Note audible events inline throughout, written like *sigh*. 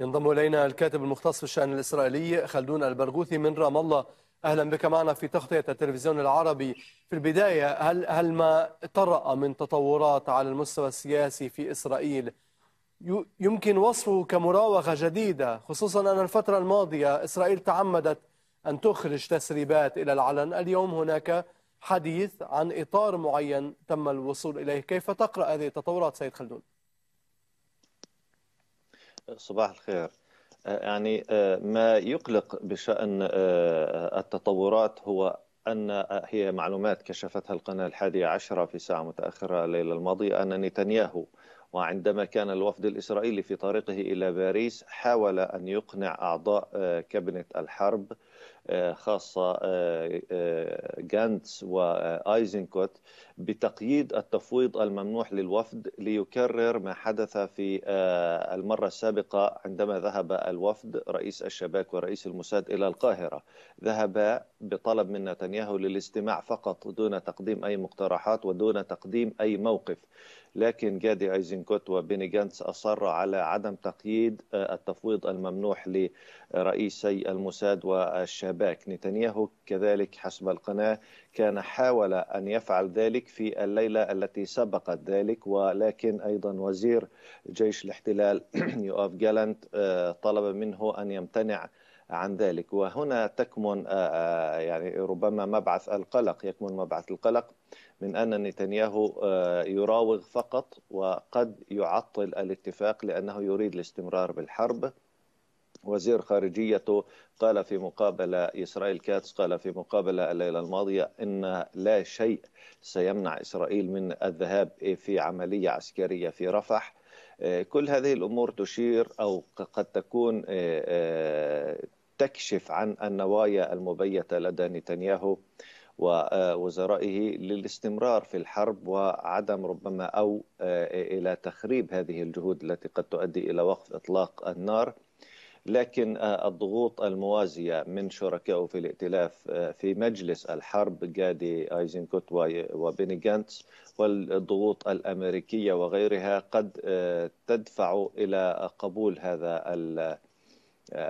ينضم الينا الكاتب المختص في الشان الاسرائيلي خلدون البرغوثي من رام الله اهلا بك معنا في تغطيه التلفزيون العربي في البدايه هل هل ما طرا من تطورات على المستوى السياسي في اسرائيل يمكن وصفه كمراوغه جديده خصوصا ان الفتره الماضيه اسرائيل تعمدت ان تخرج تسريبات الى العلن اليوم هناك حديث عن اطار معين تم الوصول اليه كيف تقرا هذه التطورات سيد خلدون صباح الخير آه، يعني آه، ما يقلق بشأن آه، التطورات هو أن هي معلومات كشفتها القناة الحادية عشرة في ساعة متأخرة الليلة الماضية أن نتنياهو وعندما كان الوفد الإسرائيلي في طريقه إلى باريس حاول أن يقنع أعضاء كابنة الحرب آه، خاصة آه، آه، جانتس وآيزنكوت بتقييد التفويض الممنوح للوفد ليكرر ما حدث في المرة السابقة عندما ذهب الوفد رئيس الشباك ورئيس الموساد إلى القاهرة ذهب بطلب من نتنياهو للاستماع فقط دون تقديم أي مقترحات ودون تقديم أي موقف لكن جادي ايزنكوت وبيني جانتس اصر على عدم تقييد التفويض الممنوح لرئيسي الموساد و الشباك نتنياهو كذلك حسب القناة كان حاول أن يفعل ذلك في الليلة التي سبقت ذلك ولكن أيضا وزير جيش الاحتلال *clears throat* يؤاف جالنت آه، طلب منه أن يمتنع عن ذلك وهنا تكمن آه، آه، يعني ربما مبعث القلق يكمن مبعث القلق من أن نتنياهو يراوغ فقط وقد يعطل الاتفاق لأنه يريد الاستمرار بالحرب وزير خارجيته قال في مقابلة إسرائيل كاتس قال في مقابلة الليلة الماضية إن لا شيء سيمنع إسرائيل من الذهاب في عملية عسكرية في رفح آه، كل هذه الأمور تشير أو قد تكون آه، آه، تكشف عن النوايا المبيتة لدى نتنياهو ووزرائه للاستمرار في الحرب وعدم ربما أو إلى تخريب هذه الجهود التي قد تؤدي إلى وقف إطلاق النار لكن آه، الضغوط الموازية من شركائه في الائتلاف آه، في مجلس الحرب جادي ايزنكوت وبيني جانتس والضغوط الأمريكية وغيرها قد آه، تدفع إلى قبول هذا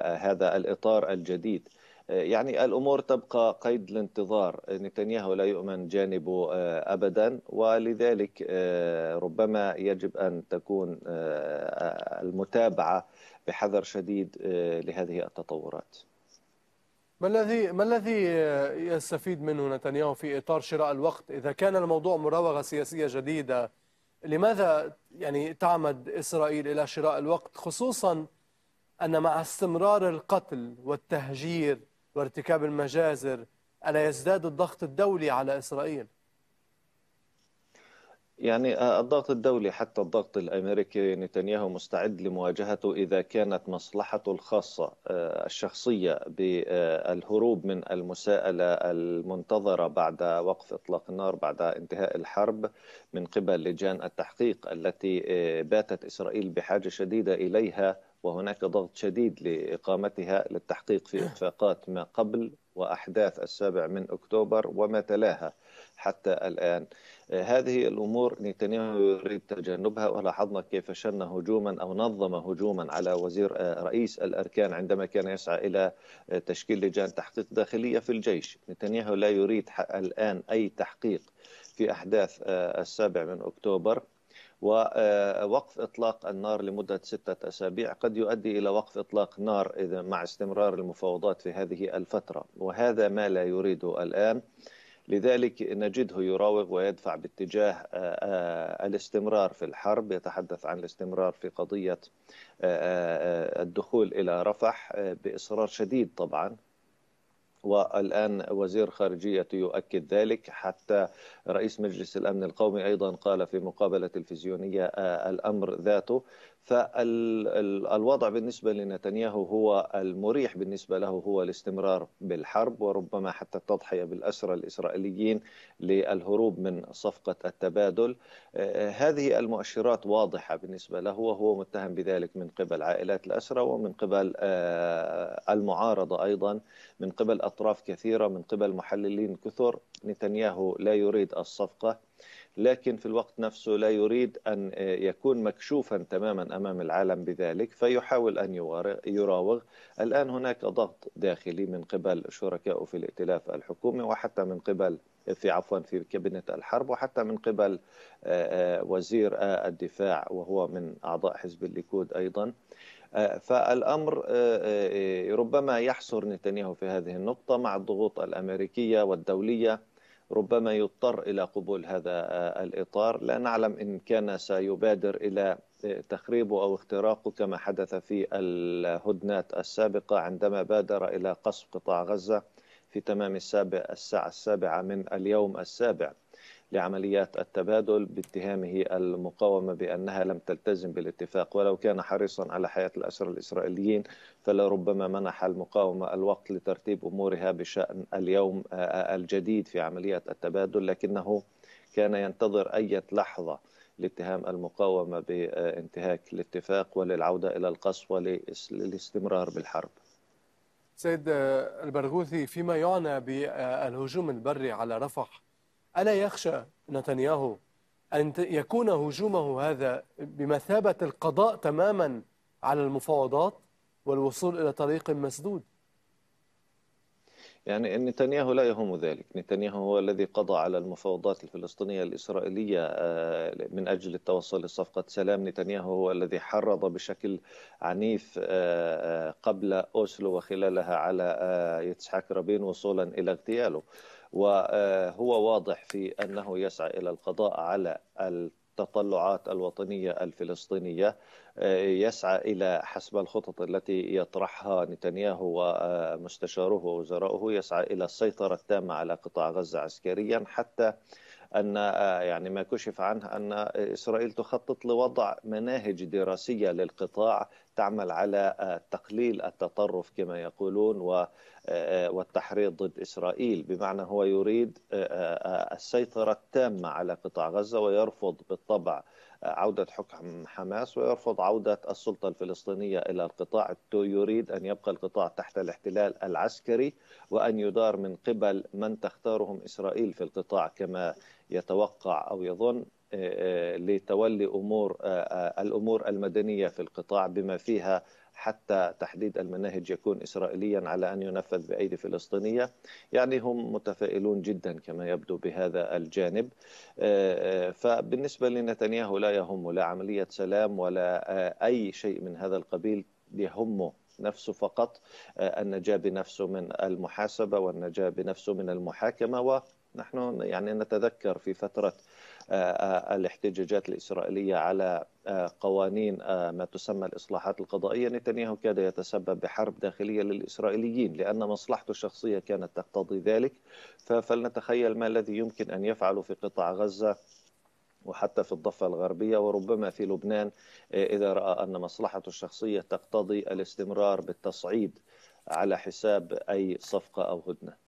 هذا الإطار الجديد يعني الامور تبقى قيد الانتظار نتنياهو لا يؤمن جانبه آه، ابدا ولذلك آه، ربما يجب ان تكون آه، المتابعه بحذر شديد لهذه التطورات ما الذي ما الذي يستفيد منه نتنياهو في اطار شراء الوقت اذا كان الموضوع مراوغه سياسيه جديده لماذا يعني تعمد اسرائيل الى شراء الوقت خصوصا ان مع استمرار القتل والتهجير وارتكاب المجازر ألا يزداد الضغط الدولي على إسرائيل؟ يعني آه، الضغط الدولي حتى الضغط الامريكي نتنياهو مستعد لمواجهته اذا كانت مصلحته الخاصه آه، الشخصيه بالهروب من المساءله المنتظره بعد وقف اطلاق النار بعد انتهاء الحرب من قبل لجان التحقيق التي آه، باتت اسرائيل بحاجه شديده اليها وهناك ضغط شديد لإقامتها للتحقيق في إخفاقات ما قبل وأحداث السابع من أكتوبر وما تلاها حتى الآن هذه الأمور نتنياهو يريد تجنبها ولاحظنا كيف شن هجوما أو نظم هجوما على وزير آه، رئيس الأركان عندما كان يسعى إلى آه، تشكيل لجان تحقيق داخلية في الجيش نتنياهو لا يريد الآن أي تحقيق في أحداث آه، السابع من أكتوبر ووقف اطلاق النار لمده سته اسابيع قد يؤدي الى وقف اطلاق نار اذا مع استمرار المفاوضات في هذه الفتره وهذا ما لا يريده الان لذلك نجده يراوغ ويدفع باتجاه آه، آه، الاستمرار في الحرب يتحدث عن الاستمرار في قضيه آه، الدخول الى رفح باصرار شديد طبعا والآن وزير خارجية يؤكد ذلك حتى رئيس مجلس الأمن القومي أيضا قال في مقابلة تلفزيونية آه، الأمر ذاته فالوضع بالنسبة لنتنياهو هو المريح بالنسبة له هو الاستمرار بالحرب وربما حتى التضحية بالأسرى الإسرائيليين للهروب من صفقة التبادل آه، آه، هذه المؤشرات واضحة بالنسبة له وهو متهم بذلك من قبل عائلات الأسرى ومن قبل المعارضة أيضا من قبل أطراف كثيرة من قبل محللين كثر نتنياهو لا يريد الصفقة لكن في الوقت نفسه لا يريد أن آه، يكون مكشوفا تماما أمام العالم بذلك فيحاول أن يراوغ الآن هناك ضغط داخلي من قبل شركائه في الائتلاف الحكومي وحتى من قبل في عفوا في كابينة الحرب وحتى من قبل آه، آه، وزير الدفاع وهو من أعضاء حزب الليكود أيضا فالامر ربما يحصر نتنياهو في هذه النقطه مع الضغوط الامريكيه والدوليه ربما يضطر الى قبول هذا آه، الاطار لا نعلم ان كان سيبادر الى آه، تخريبه او اختراقه كما حدث في الهدنات السابقه عندما بادر الى قصف قطاع غزه في تمام السابع الساعه السابعه من اليوم السابع لعمليات التبادل باتهامه المقاومة بأنها لم تلتزم بالاتفاق ولو كان حريصا على حياة الأسرى الإسرائيليين فلربما منح المقاومة الوقت لترتيب أمورها بشأن اليوم آه، آه، الجديد في عمليات التبادل لكنه كان ينتظر أي لحظة لاتهام المقاومة بانتهاك الاتفاق وللعودة إلى القصف وللاستمرار بالحرب سيد البرغوثي فيما يعنى بالهجوم البري على رفح ألا يخشى نتنياهو أن يكون هجومه هذا بمثابة القضاء تماما على المفاوضات والوصول إلى طريق مسدود يعني نتنياهو لا يهم ذلك نتنياهو هو الذي قضى على المفاوضات الفلسطينية الإسرائيلية آه، من أجل التوصل لصفقة سلام نتنياهو هو الذي حرض بشكل عنيف آه، آه، قبل أوسلو وخلالها على يتسحاك رابين وصولا إلى اغتياله وهو واضح في انه يسعى الى القضاء على التطلعات الوطنيه الفلسطينيه يسعى الى حسب الخطط التي يطرحها نتنياهو ومستشاره ووزرائه يسعى الى السيطره التامه على قطاع غزه عسكريا حتى ان يعني ما كشف عنه ان اسرائيل تخطط لوضع مناهج دراسيه للقطاع تعمل على آه، تقليل التطرف كما يقولون آه، والتحريض ضد إسرائيل بمعنى هو يريد آه، السيطرة التامة على قطاع غزة ويرفض بالطبع عودة حكم حماس ويرفض عودة السلطة الفلسطينية إلى القطاع يريد أن يبقى القطاع تحت الاحتلال العسكري وأن يدار من قبل من تختارهم إسرائيل في القطاع كما يتوقع أو يظن لتولي امور آه، آه، الامور المدنيه في القطاع بما فيها حتى تحديد المناهج يكون اسرائيليا على ان ينفذ بايدي فلسطينيه يعني هم متفائلون جدا كما يبدو بهذا الجانب آه، فبالنسبه لنتنياهو لا يهم لا عمليه سلام ولا اي شيء من هذا القبيل يهمه نفسه فقط آه، النجاة بنفسه من المحاسبة والنجاة بنفسه من المحاكمة و نحن يعني نتذكر في فترة آه، آه، الاحتجاجات الإسرائيلية على قوانين ما تسمى الإصلاحات القضائية نتنياهو كاد يتسبب بحرب داخلية للإسرائيليين لأن مصلحته الشخصية كانت تقتضي ذلك فلنتخيل ما الذي يمكن أن يفعله في قطاع غزة وحتى في الضفة الغربية وربما في لبنان إذا رأى أن مصلحته الشخصية تقتضي الاستمرار بالتصعيد على حساب أي صفقة أو هدنة